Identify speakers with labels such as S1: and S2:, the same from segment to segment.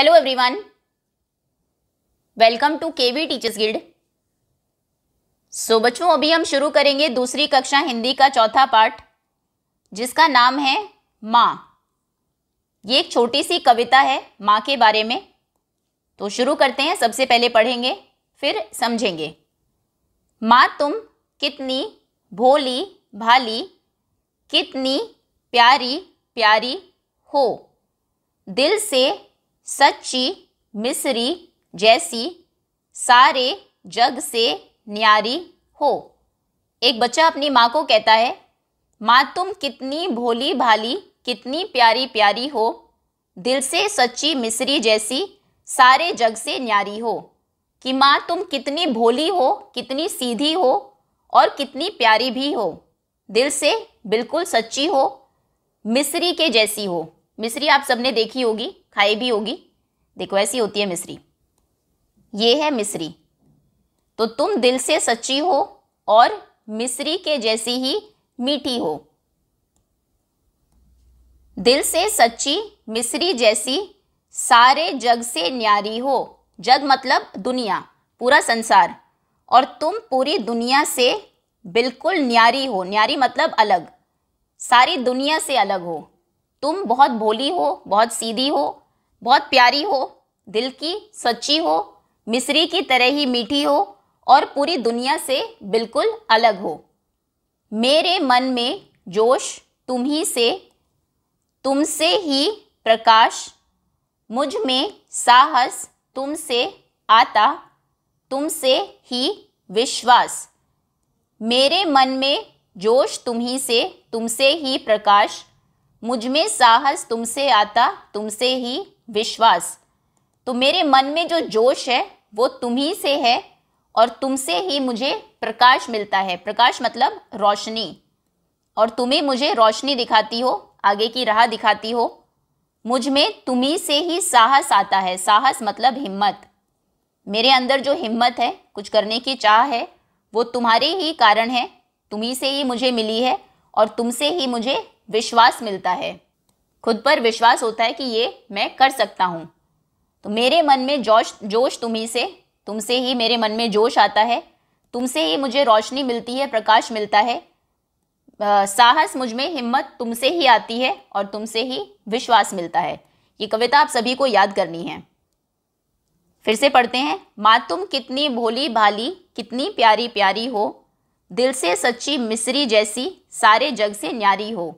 S1: hello everyone welcome to KV teachers guild so बच्चों अभी हम शुरू करेंगे दूसरी कक्षा हिंदी का चौथा पाठ जिसका नाम है माँ ये एक छोटी सी कविता है माँ के बारे में तो शुरू करते हैं सबसे पहले पढ़ेंगे फिर समझेंगे माँ तुम कितनी भोली भाली कितनी प्यारी प्यारी हो दिल से सच्ची मिसरी जैसी सारे जग से न्यारी हो एक बच्चा अपनी माँ को कहता है माँ तुम कितनी भोली भाली कितनी प्यारी प्यारी हो दिल से सच्ची मिसरी जैसी सारे जग से न्यारी हो कि माँ तुम कितनी भोली हो कितनी सीधी हो और कितनी प्यारी भी हो दिल से बिल्कुल सच्ची हो मिसरी के जैसी हो मिसरी आप सबने देखी होगी खाई भी होगी देखो ऐसी होती है मिसरी ये है मिसरी तो तुम दिल से सच्ची हो और मिसरी के जैसी ही मीठी हो दिल से सच्ची मिसरी जैसी सारे जग से न्यारी हो जग मतलब दुनिया पूरा संसार और तुम पूरी दुनिया से बिल्कुल न्यारी हो न्यारी मतलब अलग सारी दुनिया से अलग हो तुम बहुत भोली हो बहुत सीधी हो बहुत प्यारी हो दिल की सच्ची हो मिसरी की तरह ही मीठी हो और पूरी दुनिया से बिल्कुल अलग हो मेरे मन में जोश तुम ही से तुमसे ही प्रकाश मुझ में साहस तुमसे आता तुमसे ही विश्वास मेरे मन में जोश तुम ही से तुमसे ही प्रकाश मुझमें साहस तुमसे आता तुमसे ही विश्वास तो मेरे मन में जो जोश है वो तुम ही से है और तुमसे ही मुझे प्रकाश मिलता है प्रकाश मतलब रोशनी और तुम्हें मुझे रोशनी दिखाती हो आगे की राह दिखाती हो मुझ में तुम्ही से ही साहस आता है साहस मतलब हिम्मत मेरे अंदर जो हिम्मत है कुछ करने की चाह है वो तुम्हारे ही कारण है तुम्ही से ही मुझे मिली है और तुमसे ही मुझे विश्वास मिलता है खुद पर विश्वास होता है कि ये मैं कर सकता हूँ तो मेरे मन में जोश जोश तुम्ही से तुमसे ही मेरे मन में जोश आता है तुमसे ही मुझे रोशनी मिलती है प्रकाश मिलता है आ, साहस मुझ में हिम्मत तुमसे ही आती है और तुमसे ही विश्वास मिलता है ये कविता आप सभी को याद करनी है फिर से पढ़ते हैं माँ तुम कितनी भोली भाली कितनी प्यारी प्यारी हो दिल से सच्ची मिसरी जैसी सारे जग से न्यारी हो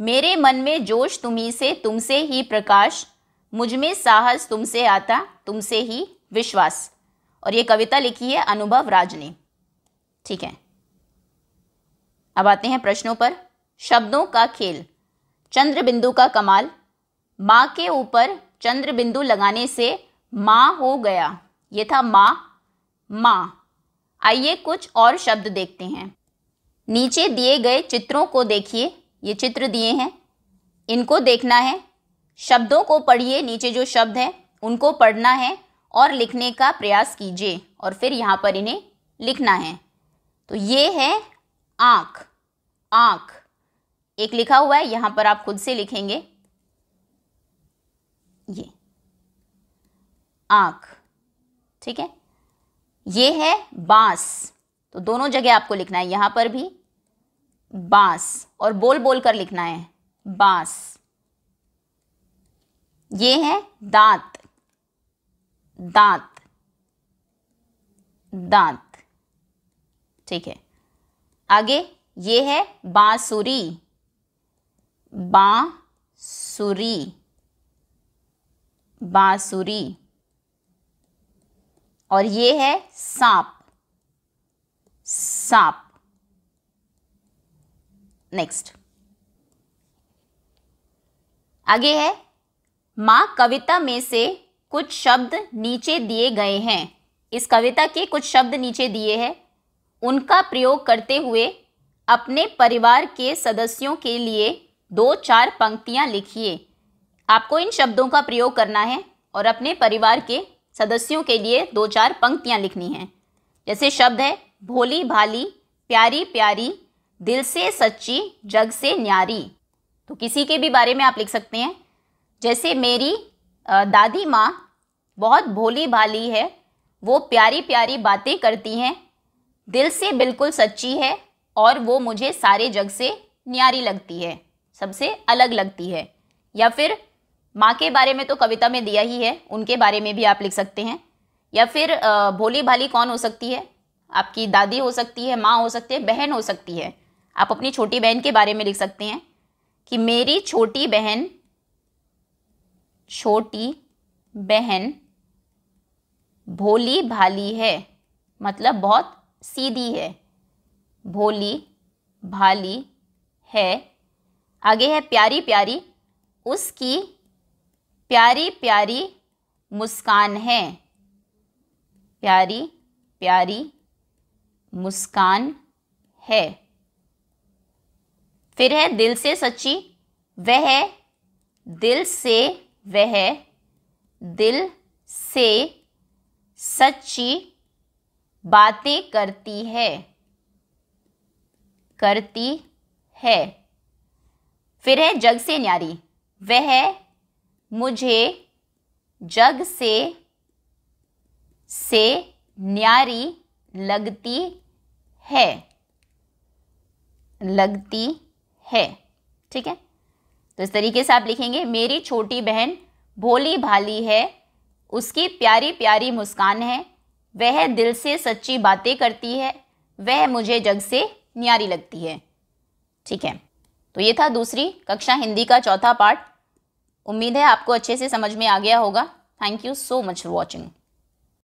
S1: मेरे मन में जोश तुम्ही से तुमसे ही प्रकाश मुझ में साहस तुमसे आता तुमसे ही विश्वास और ये कविता लिखी है अनुभव राज ने ठीक है अब आते हैं प्रश्नों पर शब्दों का खेल चंद्र बिंदु का कमाल माँ के ऊपर चंद्र बिंदु लगाने से माँ हो गया ये था माँ माँ आइए कुछ और शब्द देखते हैं नीचे दिए गए चित्रों को देखिए ये चित्र दिए हैं इनको देखना है शब्दों को पढ़िए नीचे जो शब्द हैं उनको पढ़ना है और लिखने का प्रयास कीजिए और फिर यहाँ पर इन्हें लिखना है तो ये है आँख आँख एक लिखा हुआ है यहाँ पर आप खुद से लिखेंगे ये आँख ठीक है ये है बांस तो दोनों जगह आपको लिखना है यहाँ पर भी बांस और बोल बोल कर लिखना है बांस ये है दांत दांत दांत ठीक है आगे ये है बांसुरी बांसुरी बांसुरी और ये है सांप सांप नेक्स्ट आगे है माँ कविता में से कुछ शब्द नीचे दिए गए हैं इस कविता के कुछ शब्द नीचे दिए हैं उनका प्रयोग करते हुए अपने परिवार के सदस्यों के लिए दो चार पंक्तियाँ लिखिए आपको इन शब्दों का प्रयोग करना है और अपने परिवार के सदस्यों के लिए दो चार पंक्तियाँ लिखनी हैं जैसे शब्द है भोली भाली प्यारी प्यारी दिल से सच्ची जग से न्यारी तो किसी के भी बारे में आप लिख सकते हैं जैसे मेरी दादी माँ बहुत भोली भाली है वो प्यारी प्यारी बातें करती हैं दिल से बिल्कुल सच्ची है और वो मुझे सारे जग से न्यारी लगती है सबसे अलग लगती है या फिर माँ के बारे में तो कविता में दिया ही है उनके बारे में भी आप लिख सकते हैं या फिर भोली भाली कौन हो सकती है आपकी दादी हो सकती है माँ हो सकती है बहन हो सकती है आप अपनी छोटी बहन के बारे में लिख सकते हैं कि मेरी छोटी बहन छोटी बहन भोली भाली है मतलब बहुत सीधी है भोली भाली है आगे है प्यारी प्यारी उसकी प्यारी प्यारी मुस्कान है प्यारी प्यारी मुस्कान है फिर है दिल से सच्ची वह दिल से वह दिल से सच्ची बातें करती है करती है फिर है जग से न्यारी वह मुझे जग से से न्यारी लगती है लगती है ठीक है तो इस तरीके से आप लिखेंगे मेरी छोटी बहन भोली भाली है उसकी प्यारी प्यारी मुस्कान है वह दिल से सच्ची बातें करती है वह मुझे जग से न्यारी लगती है ठीक है तो ये था दूसरी कक्षा हिंदी का चौथा पार्ट उम्मीद है आपको अच्छे से समझ में आ गया होगा thank you so much for watching